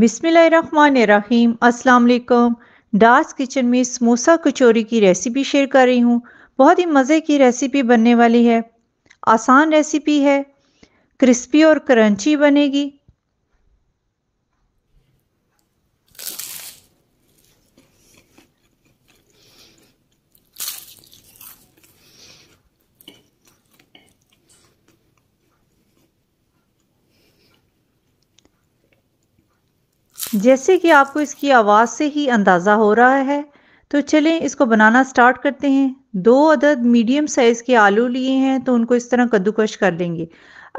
बिसमीम अस्सलाम dance kitchen में समोसा कचौरी की रेसिपी शेयर कर रही हूँ बहुत ही मज़े की रेसिपी बनने वाली है आसान रेसिपी है क्रिस्पी और क्रंची बनेगी जैसे कि आपको इसकी आवाज़ से ही अंदाज़ा हो रहा है तो चलें इसको बनाना स्टार्ट करते हैं दो अदद मीडियम साइज़ के आलू लिए हैं तो उनको इस तरह कद्दूकश कर लेंगे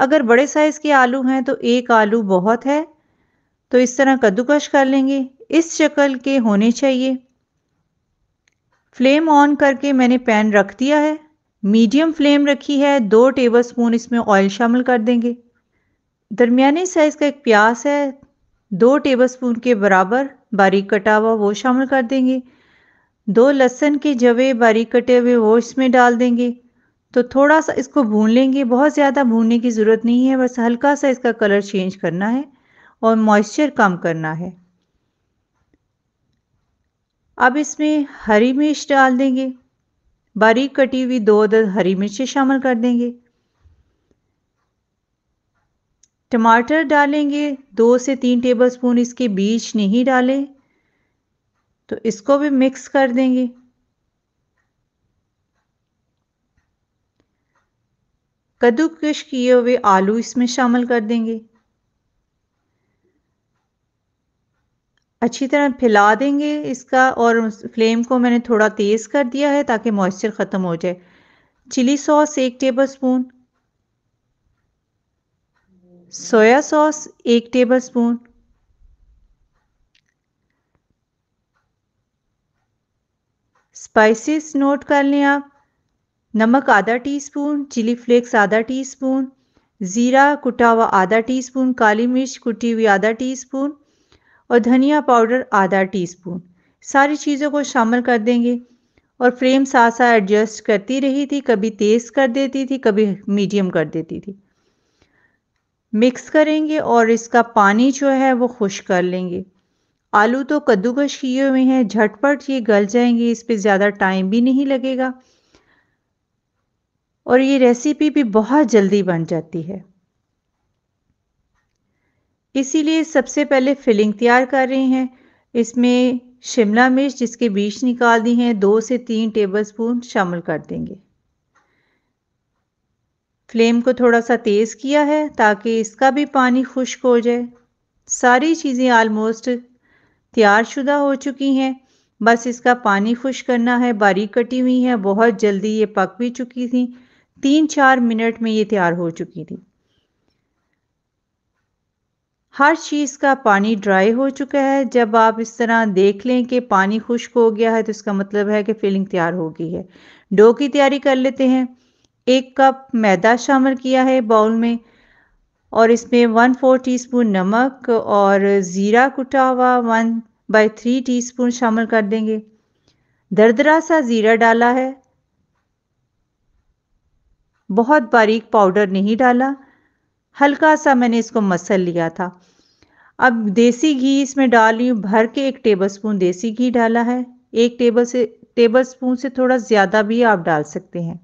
अगर बड़े साइज़ के आलू हैं तो एक आलू बहुत है तो इस तरह कद्दूकश कर लेंगे इस शक्ल के होने चाहिए फ्लेम ऑन करके मैंने पैन रख दिया है मीडियम फ्लेम रखी है दो टेबल स्पून इसमें ऑयल शामिल कर देंगे दरमिया साइज़ का एक प्याज है दो टेबलस्पून के बराबर बारीक कटा हुआ वो शामिल कर देंगे दो लहसन के जवे बारीक कटे हुए वो इसमें डाल देंगे तो थोड़ा सा इसको भून लेंगे बहुत ज़्यादा भूनने की ज़रूरत नहीं है बस हल्का सा इसका कलर चेंज करना है और मॉइस्चर कम करना है अब इसमें हरी मिर्च डाल देंगे बारीक कटी हुई दो अदद हरी मिर्चें शामिल कर देंगे टमाटर डालेंगे दो से तीन टेबलस्पून इसके बीज नहीं डाले तो इसको भी मिक्स कर देंगे कद्दूकश किए हुए आलू इसमें शामिल कर देंगे अच्छी तरह फैला देंगे इसका और फ्लेम को मैंने थोड़ा तेज़ कर दिया है ताकि मॉइस्चर ख़त्म हो जाए चिली सॉस एक टेबल स्पून सोया सॉस एक टेबलस्पून स्पाइसेस नोट कर लें आप नमक आधा टीस्पून, चिली फ्लेक्स आधा टीस्पून, ज़ीरा कुटा हुआ आधा टीस्पून, काली मिर्च कुटी हुई आधा टीस्पून और धनिया पाउडर आधा टीस्पून सारी चीज़ों को शामिल कर देंगे और फ्रेम साथ साथ एडजस्ट करती रही थी कभी तेज़ कर देती थी कभी मीडियम कर देती थी मिक्स करेंगे और इसका पानी जो है वो खुश कर लेंगे आलू तो कद्दूकश किए हुए हैं झटपट ये गल जाएंगे इस पर ज़्यादा टाइम भी नहीं लगेगा और ये रेसिपी भी बहुत जल्दी बन जाती है इसीलिए सबसे पहले फिलिंग तैयार कर रहे हैं इसमें शिमला मिर्च जिसके बीज निकाल दी हैं दो से तीन टेबलस्पून शामिल कर देंगे फ्लेम को थोड़ा सा तेज़ किया है ताकि इसका भी पानी खुश्क हो जाए सारी चीज़ें आलमोस्ट तैयार शुदा हो चुकी हैं बस इसका पानी खुश करना है बारीक कटी हुई है बहुत जल्दी ये पक भी चुकी थी तीन चार मिनट में ये तैयार हो चुकी थी हर चीज़ का पानी ड्राई हो चुका है जब आप इस तरह देख लें कि पानी खुश्क हो गया है तो इसका मतलब है कि फिलिंग तैयार हो गई है डो की तैयारी कर लेते हैं एक कप मैदा शामिल किया है बाउल में और इसमें वन फोर टीस्पून नमक और ज़ीरा कुटा हुआ वन बाई थ्री टी शामिल कर देंगे दरदरा सा ज़ीरा डाला है बहुत बारीक पाउडर नहीं डाला हल्का सा मैंने इसको मसल लिया था अब देसी घी इसमें डाल रही भर के एक टेबलस्पून देसी घी डाला है एक टेबल से टेबल स्पून से थोड़ा ज़्यादा भी आप डाल सकते हैं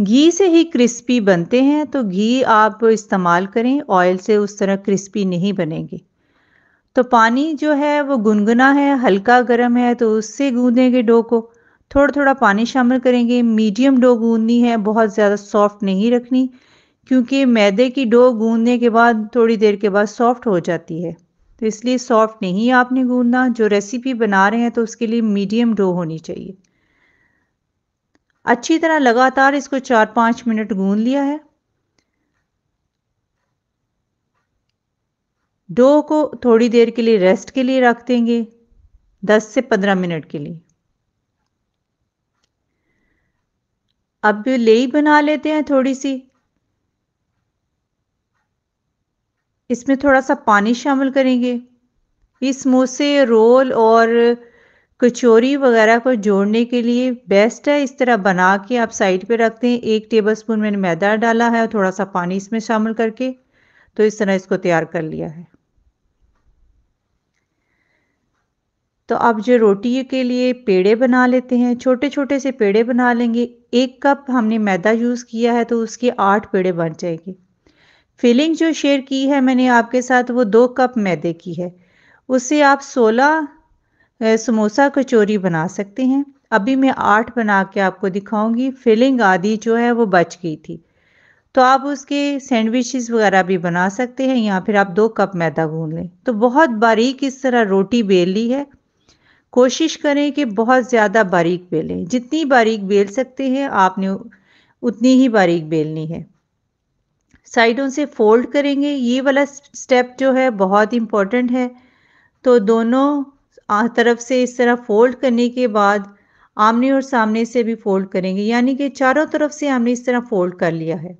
घी से ही क्रिस्पी बनते हैं तो घी आप इस्तेमाल करें ऑयल से उस तरह क्रिस्पी नहीं बनेंगे तो पानी जो है वो गुनगुना है हल्का गर्म है तो उससे गूंदेंगे डो को थोड़ा थोड़ा पानी शामिल करेंगे मीडियम डो गूंदनी है बहुत ज़्यादा सॉफ्ट नहीं रखनी क्योंकि मैदे की डो गूंदने के बाद थोड़ी देर के बाद सॉफ्ट हो जाती है तो इसलिए सॉफ्ट नहीं आपने गूंदना जो रेसिपी बना रहे हैं तो उसके लिए मीडियम डो होनी चाहिए अच्छी तरह लगातार इसको चार पांच मिनट गूंद लिया है डो को थोड़ी देर के लिए रेस्ट के लिए रख देंगे दस से पंद्रह मिनट के लिए अब लेई बना लेते हैं थोड़ी सी इसमें थोड़ा सा पानी शामिल करेंगे इस समोसे रोल और कचौरी वगैरह को जोड़ने के लिए बेस्ट है इस तरह बना के आप साइड पे रखते हैं एक टेबल स्पून मैंने मैदा डाला है और थोड़ा सा पानी इसमें शामिल करके तो इस तरह इसको तैयार कर लिया है तो आप जो रोटी के लिए पेड़े बना लेते हैं छोटे छोटे से पेड़े बना लेंगे एक कप हमने मैदा यूज़ किया है तो उसके आठ पेड़े बन जाएंगे फिलिंग जो शेयर की है मैंने आपके साथ वो दो कप मैदे की है उससे आप सोलह समोसा कचौरी बना सकते हैं अभी मैं आठ बना के आपको दिखाऊंगी फिलिंग आदि जो है वो बच गई थी तो आप उसके सैंडविचेस वगैरह भी बना सकते हैं या फिर आप दो कप मैदा गून लें तो बहुत बारीक इस तरह रोटी बेल ली है कोशिश करें कि बहुत ज़्यादा बारीक बेलें जितनी बारीक बेल सकते हैं आपने उतनी ही बारीक बेलनी है साइडों से फोल्ड करेंगे ये वाला स्टेप जो है बहुत इम्पॉर्टेंट है तो दोनों तरफ से इस तरह फोल्ड करने के बाद आमने और सामने से भी फोल्ड करेंगे यानी कि चारों तरफ से हमने इस तरह फोल्ड कर लिया है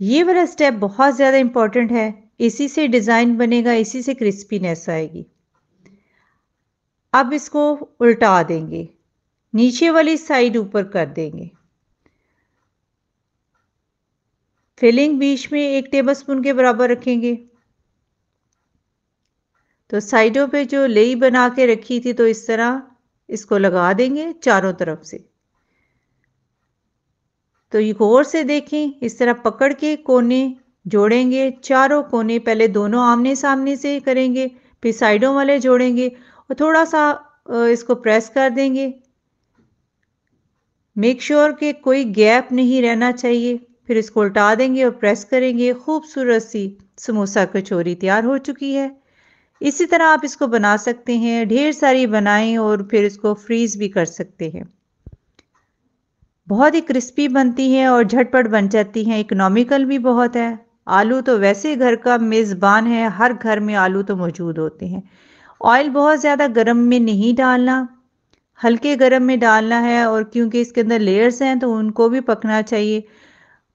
ये वाला स्टेप बहुत ज़्यादा इम्पॉर्टेंट है इसी से डिज़ाइन बनेगा इसी से क्रिस्पीनेस आएगी अब इसको उल्टा देंगे नीचे वाली साइड ऊपर कर देंगे फिलिंग बीच में एक टेबलस्पून के बराबर रखेंगे तो साइडों पे जो लेई बना के रखी थी तो इस तरह इसको लगा देंगे चारों तरफ से तो ये गौर से देखें इस तरह पकड़ के कोने जोड़ेंगे चारों कोने पहले दोनों आमने सामने से करेंगे फिर साइडों वाले जोड़ेंगे और थोड़ा सा इसको प्रेस कर देंगे मेक श्योर sure के कोई गैप नहीं रहना चाहिए फिर इसको उल्टा देंगे और प्रेस करेंगे खूबसूरत सी समोसा कचौरी तैयार हो चुकी है इसी तरह आप इसको बना सकते हैं ढेर सारी बनाएं और फिर इसको फ्रीज भी कर सकते हैं बहुत ही क्रिस्पी बनती है और झटपट बन जाती है इकोनॉमिकल भी बहुत है आलू तो वैसे घर का मेज़बान है हर घर में आलू तो मौजूद होते हैं ऑयल बहुत ज़्यादा गर्म में नहीं डालना हल्के गर्म में डालना है और क्योंकि इसके अंदर लेयर्स हैं तो उनको भी पकना चाहिए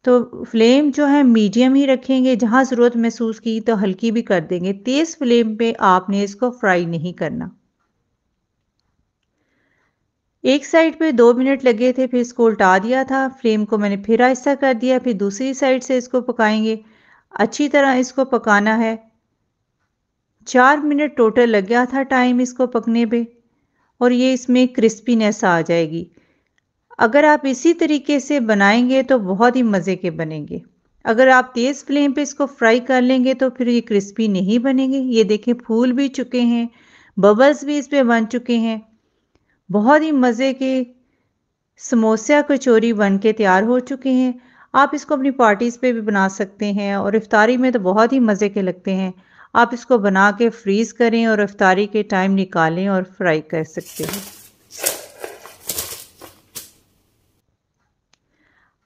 तो फ्लेम जो है मीडियम ही रखेंगे जहाँ ज़रूरत महसूस की तो हल्की भी कर देंगे तेज़ फ्लेम पे आपने इसको फ्राई नहीं करना एक साइड पे दो मिनट लगे थे फिर इसको उल्टा दिया था फ्लेम को मैंने फिर आहिस्ता कर दिया फिर दूसरी साइड से इसको पकाएंगे अच्छी तरह इसको पकाना है चार मिनट टोटल लग गया था टाइम इसको पकने पे और ये इसमें क्रिस्पीनेस आ जाएगी अगर आप इसी तरीके से बनाएंगे तो बहुत ही मज़े के बनेंगे अगर आप तेज़ फ्लेम पे इसको फ्राई कर लेंगे तो फिर ये क्रिस्पी नहीं बनेंगे ये देखें फूल भी चुके हैं बबल्स भी इस पर बन चुके हैं बहुत ही मज़े के समोसा कचौरी बन के तैयार हो चुके हैं आप इसको अपनी पार्टीज़ पे भी बना सकते हैं और इफ्तारी में तो बहुत ही मज़े के लगते हैं आप इसको बना के फ्रीज़ करें और इफ्तारी के टाइम निकालें और फ्राई कर सकते हैं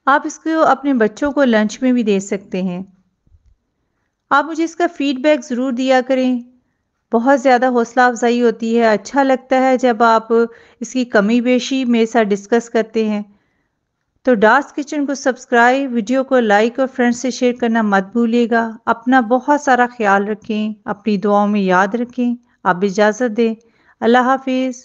आप इसको अपने बच्चों को लंच में भी दे सकते हैं आप मुझे इसका फीडबैक ज़रूर दिया करें बहुत ज़्यादा हौसला अफजाई होती है अच्छा लगता है जब आप इसकी कमी बेशी मेरे साथ डिस्कस करते हैं तो डार्स किचन को सब्सक्राइब वीडियो को लाइक और फ्रेंड्स से शेयर करना मत भूलिएगा अपना बहुत सारा ख्याल रखें अपनी दुआओं में याद रखें आप इजाज़त दें अल्लाह हाफिज़